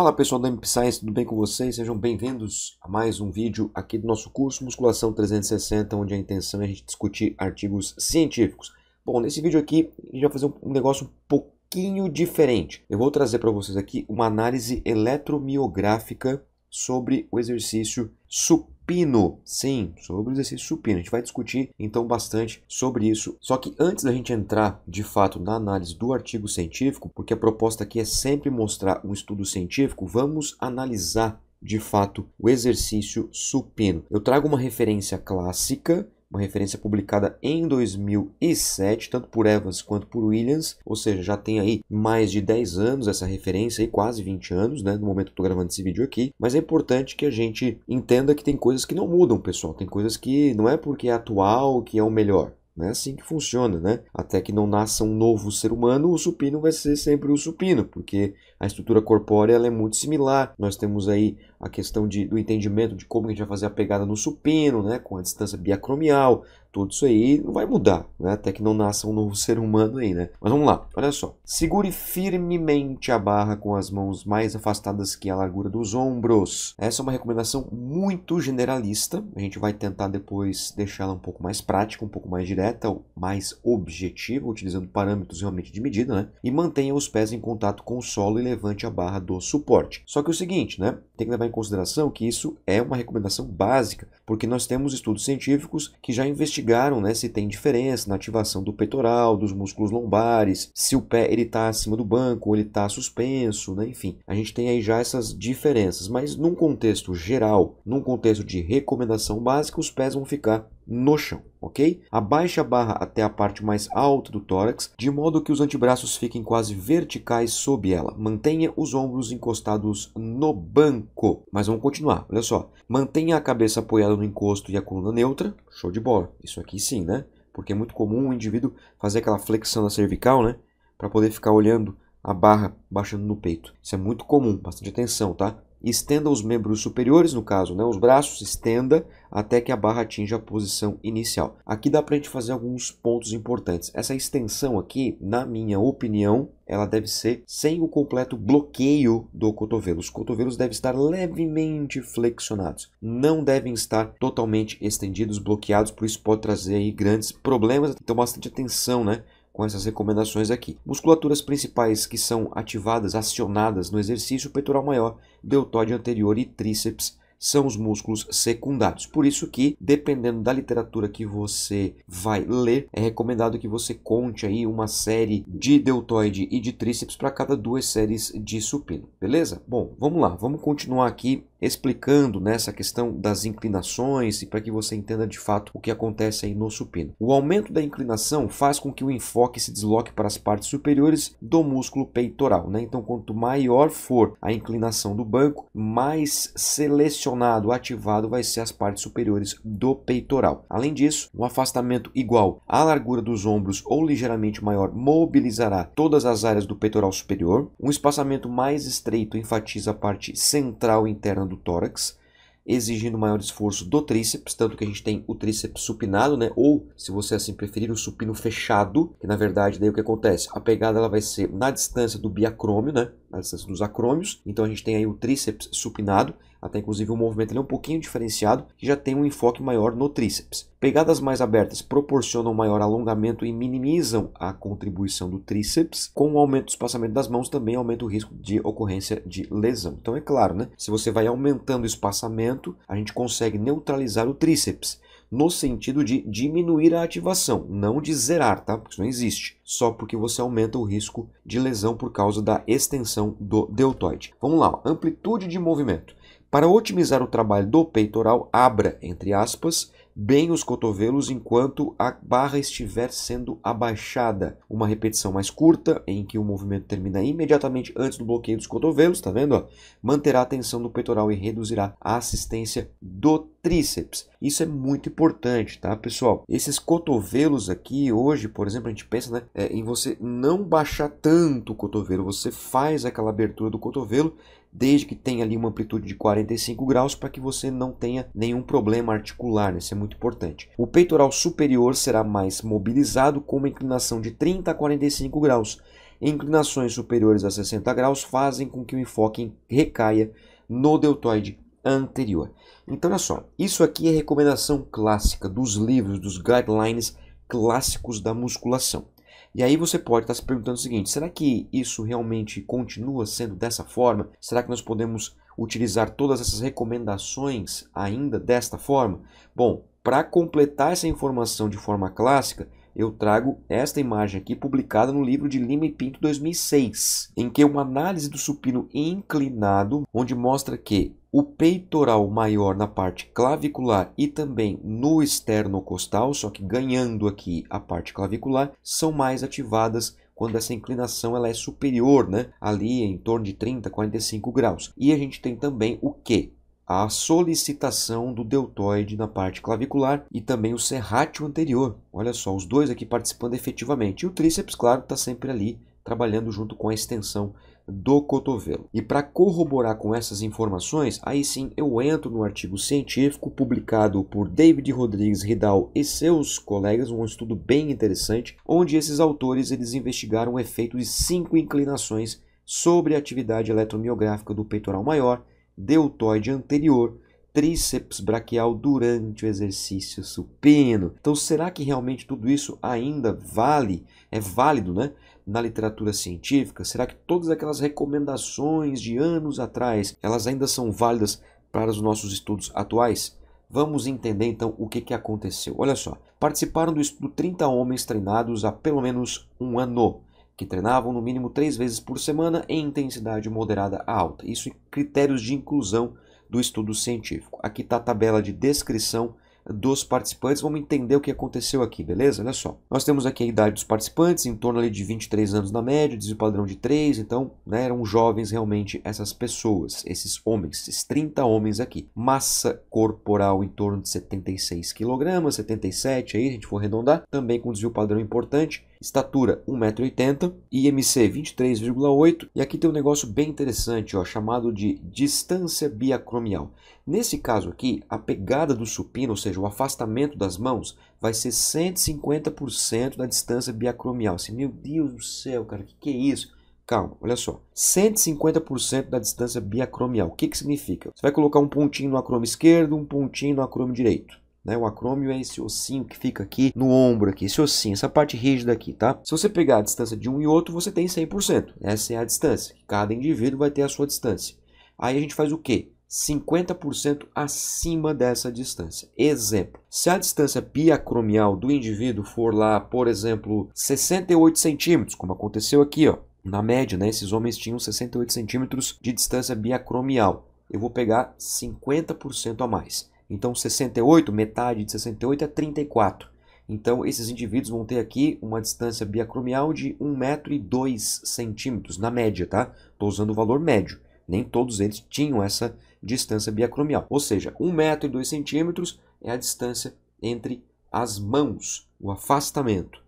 Fala pessoal da MP Science, tudo bem com vocês? Sejam bem-vindos a mais um vídeo aqui do nosso curso Musculação 360, onde a intenção é a gente discutir artigos científicos. Bom, nesse vídeo aqui a gente vai fazer um negócio um pouquinho diferente. Eu vou trazer para vocês aqui uma análise eletromiográfica sobre o exercício superior supino. Sim, sobre o exercício supino. A gente vai discutir então bastante sobre isso. Só que antes da gente entrar de fato na análise do artigo científico, porque a proposta aqui é sempre mostrar um estudo científico, vamos analisar de fato o exercício supino. Eu trago uma referência clássica uma referência publicada em 2007, tanto por Evans quanto por Williams, ou seja, já tem aí mais de 10 anos essa referência, e quase 20 anos, né, no momento que estou gravando esse vídeo aqui, mas é importante que a gente entenda que tem coisas que não mudam, pessoal, tem coisas que não é porque é atual que é o melhor, é assim que funciona, né? Até que não nasça um novo ser humano, o supino vai ser sempre o supino, porque a estrutura corpórea ela é muito similar. Nós temos aí a questão de, do entendimento de como a gente vai fazer a pegada no supino, né? Com a distância biacromial, tudo isso aí não vai mudar, né? Até que não nasça um novo ser humano aí, né? Mas vamos lá, olha só. Segure firmemente a barra com as mãos mais afastadas que a largura dos ombros. Essa é uma recomendação muito generalista. A gente vai tentar depois deixá-la um pouco mais prática, um pouco mais direta, mais objetiva, utilizando parâmetros realmente de medida, né? E mantenha os pés em contato com o solo e levante a barra do suporte. Só que é o seguinte, né? Tem que levar em consideração que isso é uma recomendação básica, porque nós temos estudos científicos que já investigaram investigaram né, se tem diferença na ativação do peitoral, dos músculos lombares, se o pé ele está acima do banco ou ele está suspenso, né? enfim. A gente tem aí já essas diferenças, mas num contexto geral, num contexto de recomendação básica, os pés vão ficar no chão, ok? Abaixe a barra até a parte mais alta do tórax, de modo que os antebraços fiquem quase verticais sob ela. Mantenha os ombros encostados no banco. Mas vamos continuar, olha só. Mantenha a cabeça apoiada no encosto e a coluna neutra. Show de bola. Isso aqui sim, né? Porque é muito comum o indivíduo fazer aquela flexão na cervical, né? Para poder ficar olhando a barra baixando no peito. Isso é muito comum, bastante atenção, tá? e estenda os membros superiores, no caso, né, os braços, estenda até que a barra atinja a posição inicial. Aqui dá para a gente fazer alguns pontos importantes. Essa extensão aqui, na minha opinião, ela deve ser sem o completo bloqueio do cotovelo. Os cotovelos devem estar levemente flexionados, não devem estar totalmente estendidos, bloqueados, por isso pode trazer aí grandes problemas. Então, bastante atenção, né? com essas recomendações aqui. Musculaturas principais que são ativadas, acionadas no exercício peitoral maior, deltóide anterior e tríceps são os músculos secundários. Por isso que, dependendo da literatura que você vai ler, é recomendado que você conte aí uma série de deltoide e de tríceps para cada duas séries de supino, beleza? Bom, vamos lá, vamos continuar aqui explicando nessa né, questão das inclinações e para que você entenda de fato o que acontece aí no supino. O aumento da inclinação faz com que o enfoque se desloque para as partes superiores do músculo peitoral, né? Então, quanto maior for a inclinação do banco, mais selecionado, ativado vai ser as partes superiores do peitoral. Além disso, um afastamento igual à largura dos ombros ou ligeiramente maior mobilizará todas as áreas do peitoral superior. Um espaçamento mais estreito enfatiza a parte central interna do tórax, exigindo maior esforço do tríceps, tanto que a gente tem o tríceps supinado, né? Ou, se você assim preferir, o supino fechado, que na verdade daí o que acontece? A pegada ela vai ser na distância do biacrômio, né? Na distância dos acrômios. Então a gente tem aí o tríceps supinado até inclusive o movimento é um pouquinho diferenciado, que já tem um enfoque maior no tríceps. Pegadas mais abertas proporcionam maior alongamento e minimizam a contribuição do tríceps. Com o aumento do espaçamento das mãos, também aumenta o risco de ocorrência de lesão. Então, é claro, né? Se você vai aumentando o espaçamento, a gente consegue neutralizar o tríceps no sentido de diminuir a ativação, não de zerar, tá? Porque isso não existe. Só porque você aumenta o risco de lesão por causa da extensão do deltoide. Vamos lá, amplitude de movimento. Para otimizar o trabalho do peitoral, abra, entre aspas, bem os cotovelos enquanto a barra estiver sendo abaixada. Uma repetição mais curta, em que o movimento termina imediatamente antes do bloqueio dos cotovelos, tá vendo? Manterá a tensão do peitoral e reduzirá a assistência do tríceps. Isso é muito importante, tá, pessoal? Esses cotovelos aqui, hoje, por exemplo, a gente pensa né, é, em você não baixar tanto o cotovelo. Você faz aquela abertura do cotovelo desde que tenha ali uma amplitude de 45 graus para que você não tenha nenhum problema articular, né? isso é muito importante. O peitoral superior será mais mobilizado com uma inclinação de 30 a 45 graus. Inclinações superiores a 60 graus fazem com que o enfoque recaia no deltoide anterior. Então, olha só, isso aqui é recomendação clássica dos livros, dos guidelines clássicos da musculação. E aí você pode estar tá se perguntando o seguinte: será que isso realmente continua sendo dessa forma? Será que nós podemos utilizar todas essas recomendações ainda desta forma? Bom, para completar essa informação de forma clássica, eu trago esta imagem aqui publicada no livro de Lima e Pinto 2006, em que é uma análise do supino inclinado, onde mostra que o peitoral maior na parte clavicular e também no externo costal, só que ganhando aqui a parte clavicular, são mais ativadas quando essa inclinação ela é superior, né? ali em torno de 30, 45 graus. E a gente tem também o que? A solicitação do deltoide na parte clavicular e também o serrátil anterior. Olha só, os dois aqui participando efetivamente. E o tríceps, claro, está sempre ali trabalhando junto com a extensão do cotovelo. E para corroborar com essas informações, aí sim eu entro no artigo científico publicado por David Rodrigues Ridal e seus colegas, um estudo bem interessante, onde esses autores eles investigaram o efeito de cinco inclinações sobre a atividade eletromiográfica do peitoral maior, deltoide anterior, tríceps braquial durante o exercício supino. Então, será que realmente tudo isso ainda vale? É válido, né? na literatura científica? Será que todas aquelas recomendações de anos atrás, elas ainda são válidas para os nossos estudos atuais? Vamos entender então o que, que aconteceu. Olha só, participaram do estudo 30 homens treinados há pelo menos um ano, que treinavam no mínimo três vezes por semana em intensidade moderada a alta. Isso em critérios de inclusão do estudo científico. Aqui está a tabela de descrição dos participantes. Vamos entender o que aconteceu aqui, beleza? Olha só. Nós temos aqui a idade dos participantes, em torno ali de 23 anos na média, desvio padrão de 3, então né, eram jovens realmente essas pessoas, esses homens, esses 30 homens aqui. Massa corporal em torno de 76 kg, 77 aí, a gente for arredondar, também com desvio padrão importante estatura 1,80m, IMC 23,8 e aqui tem um negócio bem interessante, ó, chamado de distância biacromial. Nesse caso aqui, a pegada do supino, ou seja, o afastamento das mãos, vai ser 150% da distância biacromial. Assim, meu Deus do céu, cara, o que, que é isso? Calma, olha só. 150% da distância biacromial. O que, que significa? Você vai colocar um pontinho no acromo esquerdo, um pontinho no acromo direito. Né? O acrômio é esse ossinho que fica aqui no ombro, aqui, esse ossinho, essa parte rígida aqui, tá? Se você pegar a distância de um e outro, você tem 100%. Essa é a distância. Cada indivíduo vai ter a sua distância. Aí a gente faz o quê? 50% acima dessa distância. Exemplo: se a distância biacromial do indivíduo for lá, por exemplo, 68 centímetros, como aconteceu aqui, ó, na média, né, esses homens tinham 68 centímetros de distância biacromial. Eu vou pegar 50% a mais. Então 68, metade de 68 é 34. Então esses indivíduos vão ter aqui uma distância biacromial de 1,02m na média, tá? Estou usando o valor médio. Nem todos eles tinham essa distância biacromial. Ou seja, 1,02m é a distância entre as mãos, o afastamento.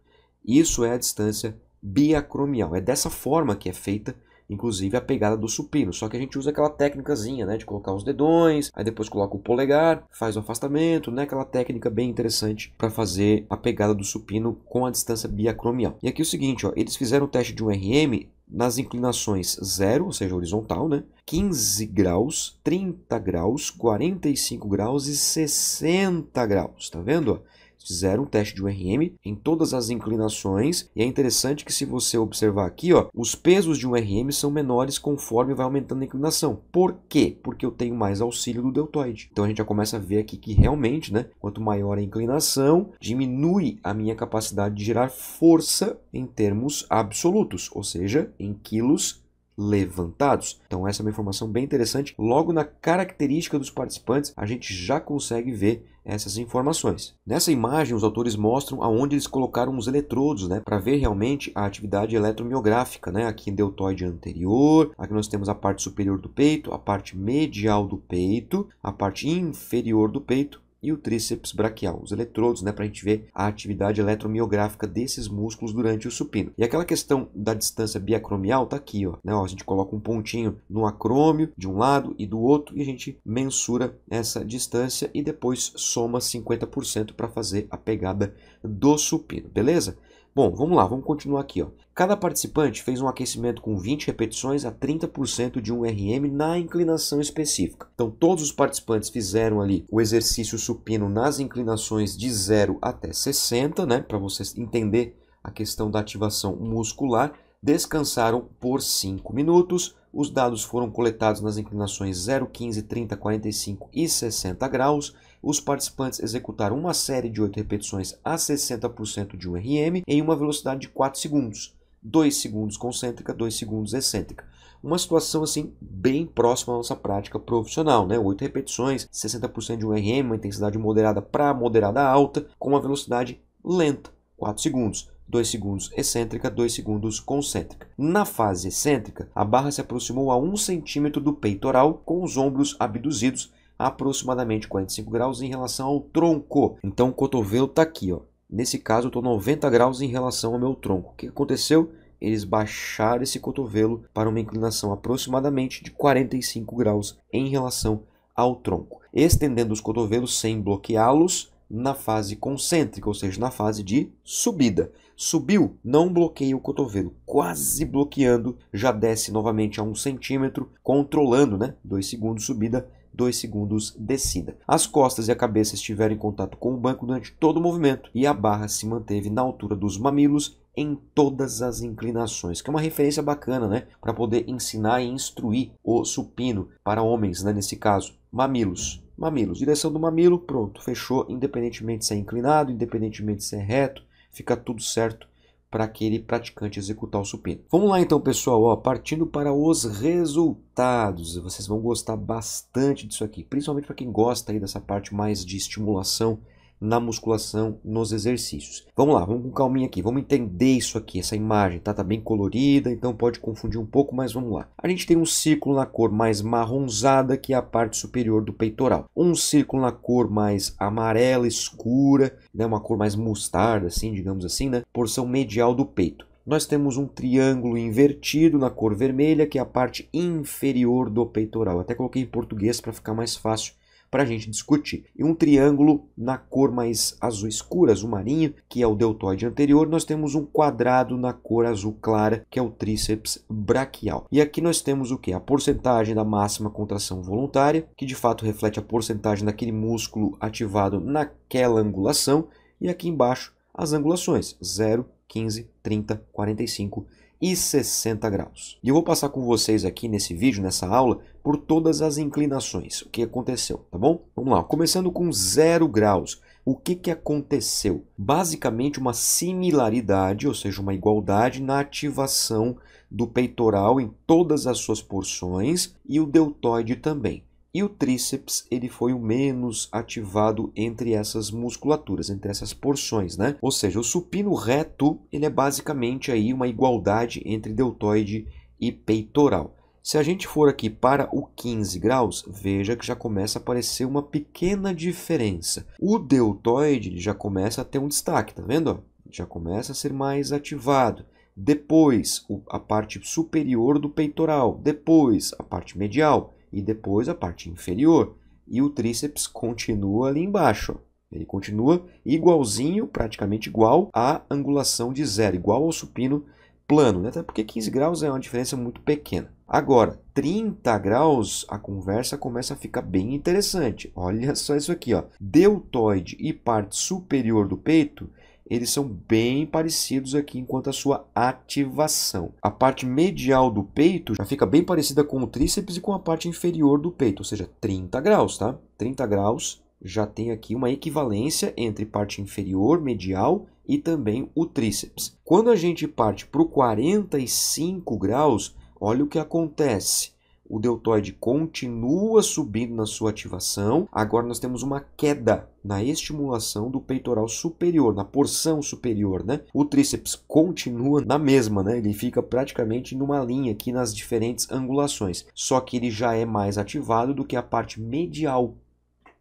Isso é a distância biacromial. É dessa forma que é feita inclusive a pegada do supino. Só que a gente usa aquela técnicazinha, né, de colocar os dedões, aí depois coloca o polegar, faz o afastamento, né, aquela técnica bem interessante para fazer a pegada do supino com a distância biacromial. E aqui é o seguinte, ó, eles fizeram o teste de um RM nas inclinações 0, ou seja, horizontal, né? 15 graus, 30 graus, 45 graus e 60 graus, tá vendo? fizeram um teste de RM em todas as inclinações e é interessante que se você observar aqui, ó, os pesos de um RM são menores conforme vai aumentando a inclinação. Por quê? Porque eu tenho mais auxílio do deltoide. Então a gente já começa a ver aqui que realmente, né, quanto maior a inclinação, diminui a minha capacidade de gerar força em termos absolutos, ou seja, em quilos levantados. Então essa é uma informação bem interessante. Logo na característica dos participantes, a gente já consegue ver essas informações. Nessa imagem, os autores mostram aonde eles colocaram os eletrodos, né, para ver realmente a atividade eletromiográfica, né, aqui em deltoide anterior, aqui nós temos a parte superior do peito, a parte medial do peito, a parte inferior do peito e o tríceps braquial, os eletrodos, né, para a gente ver a atividade eletromiográfica desses músculos durante o supino. E aquela questão da distância biacromial tá aqui, ó, né, ó, a gente coloca um pontinho no acrômio de um lado e do outro e a gente mensura essa distância e depois soma 50% para fazer a pegada do supino, beleza? Bom, vamos lá, vamos continuar aqui. Ó. Cada participante fez um aquecimento com 20 repetições a 30% de um RM na inclinação específica. Então, todos os participantes fizeram ali o exercício supino nas inclinações de 0 até 60, né? Para você entender a questão da ativação muscular. Descansaram por 5 minutos. Os dados foram coletados nas inclinações 0, 15, 30, 45 e 60 graus os participantes executaram uma série de 8 repetições a 60% de um RM em uma velocidade de 4 segundos. 2 segundos concêntrica, 2 segundos excêntrica. Uma situação assim bem próxima à nossa prática profissional, né? 8 repetições, 60% de um RM, uma intensidade moderada para moderada alta, com uma velocidade lenta, 4 segundos. 2 segundos excêntrica, 2 segundos concêntrica. Na fase excêntrica, a barra se aproximou a 1 centímetro do peitoral com os ombros abduzidos aproximadamente 45 graus em relação ao tronco. Então o cotovelo está aqui, ó. Nesse caso eu estou 90 graus em relação ao meu tronco. O que aconteceu? Eles baixaram esse cotovelo para uma inclinação aproximadamente de 45 graus em relação ao tronco, estendendo os cotovelos sem bloqueá-los na fase concêntrica, ou seja, na fase de subida. Subiu, não bloqueia o cotovelo, quase bloqueando, já desce novamente a um centímetro, controlando, né? Dois segundos subida, 2 segundos descida. As costas e a cabeça estiveram em contato com o banco durante todo o movimento e a barra se manteve na altura dos mamilos em todas as inclinações, que é uma referência bacana, né, para poder ensinar e instruir o supino para homens, né, nesse caso, mamilos. Mamilos, direção do mamilo, pronto, fechou, independentemente se é inclinado, independentemente se é reto, fica tudo certo para aquele praticante executar o supino. Vamos lá então, pessoal, ó, partindo para os resultados. Vocês vão gostar bastante disso aqui, principalmente para quem gosta aí dessa parte mais de estimulação na musculação, nos exercícios. Vamos lá, vamos com calminha aqui, vamos entender isso aqui, essa imagem, tá? Tá bem colorida, então pode confundir um pouco, mas vamos lá. A gente tem um círculo na cor mais marronzada, que é a parte superior do peitoral. Um círculo na cor mais amarela, escura, né? uma cor mais mostarda, assim, digamos assim, né? Porção medial do peito nós temos um triângulo invertido na cor vermelha, que é a parte inferior do peitoral. até coloquei em português para ficar mais fácil para a gente discutir. E um triângulo na cor mais azul escura, azul marinho, que é o deltoide anterior, nós temos um quadrado na cor azul clara, que é o tríceps braquial. E aqui nós temos o que? A porcentagem da máxima contração voluntária, que de fato reflete a porcentagem daquele músculo ativado naquela angulação, e aqui embaixo as angulações, 0, 15, 30, 45 e 60 graus. E eu vou passar com vocês aqui nesse vídeo, nessa aula, por todas as inclinações, o que aconteceu, tá bom? Vamos lá, começando com 0 graus. O que, que aconteceu? Basicamente uma similaridade, ou seja, uma igualdade na ativação do peitoral em todas as suas porções e o deltoide também. E o tríceps, ele foi o menos ativado entre essas musculaturas, entre essas porções, né? Ou seja, o supino reto, ele é basicamente aí uma igualdade entre deltoide e peitoral. Se a gente for aqui para o 15 graus, veja que já começa a aparecer uma pequena diferença. O deltoide já começa a ter um destaque, tá vendo? Já começa a ser mais ativado depois a parte superior do peitoral, depois a parte medial, e depois a parte inferior. E o tríceps continua ali embaixo. Ele continua igualzinho, praticamente igual à angulação de zero, igual ao supino plano, né? até porque 15 graus é uma diferença muito pequena. Agora, 30 graus, a conversa começa a ficar bem interessante. Olha só isso aqui, ó. Deltoide e parte superior do peito eles são bem parecidos aqui enquanto a sua ativação. A parte medial do peito já fica bem parecida com o tríceps e com a parte inferior do peito, ou seja, 30 graus, tá? 30 graus já tem aqui uma equivalência entre parte inferior, medial e também o tríceps. Quando a gente parte para o 45 graus, olha o que acontece o deltoide continua subindo na sua ativação. Agora nós temos uma queda na estimulação do peitoral superior, na porção superior, né? O tríceps continua na mesma, né? Ele fica praticamente numa linha aqui nas diferentes angulações, só que ele já é mais ativado do que a parte medial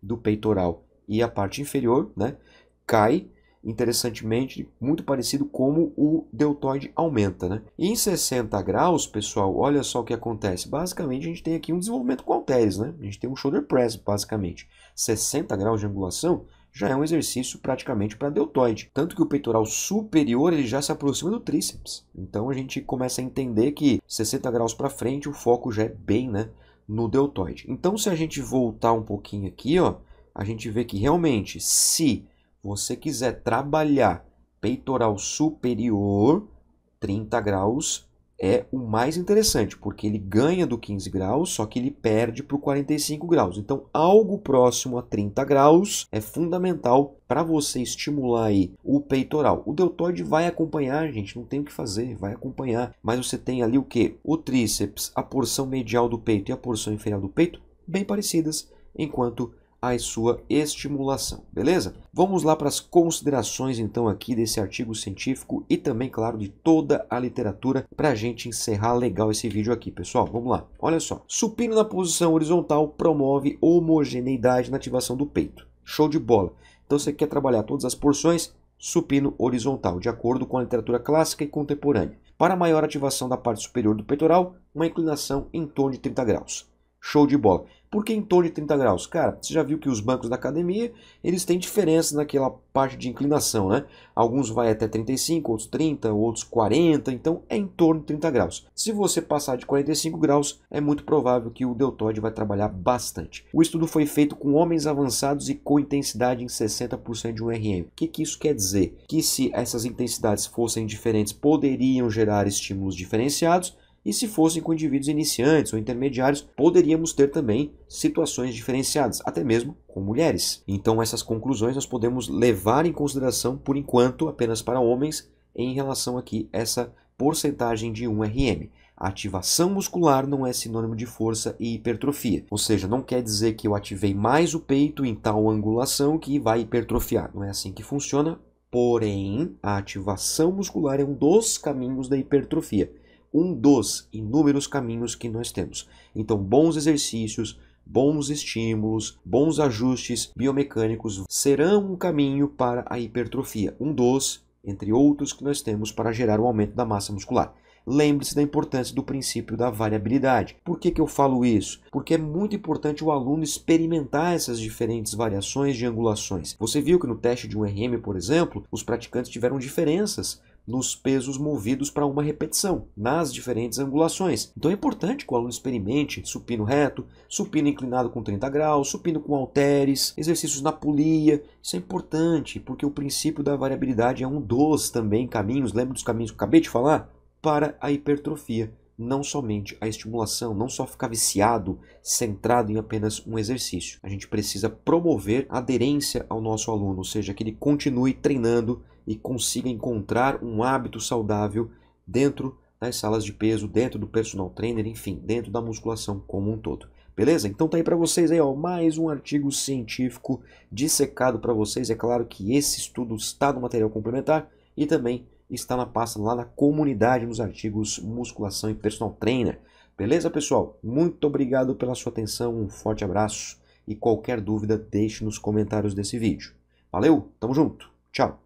do peitoral e a parte inferior, né? Cai interessantemente, muito parecido como o deltoide aumenta. Né? E em 60 graus, pessoal, olha só o que acontece. Basicamente, a gente tem aqui um desenvolvimento com halteres, né? a gente tem um shoulder press, basicamente. 60 graus de angulação já é um exercício praticamente para deltoide. Tanto que o peitoral superior ele já se aproxima do tríceps. Então a gente começa a entender que 60 graus para frente o foco já é bem né, no deltoide. Então se a gente voltar um pouquinho aqui, ó, a gente vê que realmente se você quiser trabalhar peitoral superior, 30 graus é o mais interessante, porque ele ganha do 15 graus, só que ele perde para o 45 graus. Então, algo próximo a 30 graus é fundamental para você estimular aí o peitoral. O deltoide vai acompanhar, gente, não tem o que fazer, vai acompanhar. Mas você tem ali o que? O tríceps, a porção medial do peito e a porção inferior do peito bem parecidas, enquanto à sua estimulação, beleza? Vamos lá para as considerações então aqui desse artigo científico e também, claro, de toda a literatura para a gente encerrar legal esse vídeo aqui, pessoal. Vamos lá. Olha só. Supino na posição horizontal promove homogeneidade na ativação do peito. Show de bola. Então você quer trabalhar todas as porções, supino horizontal, de acordo com a literatura clássica e contemporânea. Para maior ativação da parte superior do peitoral, uma inclinação em torno de 30 graus. Show de bola. Por que em torno de 30 graus? Cara, você já viu que os bancos da academia, eles têm diferença naquela parte de inclinação, né? Alguns vai até 35, outros 30, outros 40, então é em torno de 30 graus. Se você passar de 45 graus, é muito provável que o deltoide vai trabalhar bastante. O estudo foi feito com homens avançados e com intensidade em 60% de um RM. O que, que isso quer dizer? Que se essas intensidades fossem diferentes, poderiam gerar estímulos diferenciados, e se fossem com indivíduos iniciantes ou intermediários, poderíamos ter também situações diferenciadas, até mesmo com mulheres. Então, essas conclusões nós podemos levar em consideração, por enquanto, apenas para homens, em relação aqui essa porcentagem de 1RM. ativação muscular não é sinônimo de força e hipertrofia, ou seja, não quer dizer que eu ativei mais o peito em tal angulação que vai hipertrofiar. Não é assim que funciona. Porém, a ativação muscular é um dos caminhos da hipertrofia um dos inúmeros caminhos que nós temos. Então, bons exercícios, bons estímulos, bons ajustes biomecânicos serão um caminho para a hipertrofia, um dos, entre outros, que nós temos para gerar o um aumento da massa muscular. Lembre-se da importância do princípio da variabilidade. Por que, que eu falo isso? Porque é muito importante o aluno experimentar essas diferentes variações de angulações. Você viu que no teste de um RM, por exemplo, os praticantes tiveram diferenças nos pesos movidos para uma repetição, nas diferentes angulações. Então é importante que o aluno experimente supino reto, supino inclinado com 30 graus, supino com halteres, exercícios na polia. Isso é importante porque o princípio da variabilidade é um dos também caminhos, lembra dos caminhos que eu acabei de falar? Para a hipertrofia não somente a estimulação, não só ficar viciado, centrado em apenas um exercício. A gente precisa promover aderência ao nosso aluno, ou seja, que ele continue treinando e consiga encontrar um hábito saudável dentro das salas de peso, dentro do personal trainer, enfim, dentro da musculação como um todo. Beleza? Então tá aí para vocês aí, ó, mais um artigo científico dissecado para vocês. É claro que esse estudo está no material complementar e também está na pasta lá na comunidade nos artigos musculação e personal trainer. Beleza, pessoal? Muito obrigado pela sua atenção, um forte abraço e qualquer dúvida deixe nos comentários desse vídeo. Valeu, tamo junto, tchau!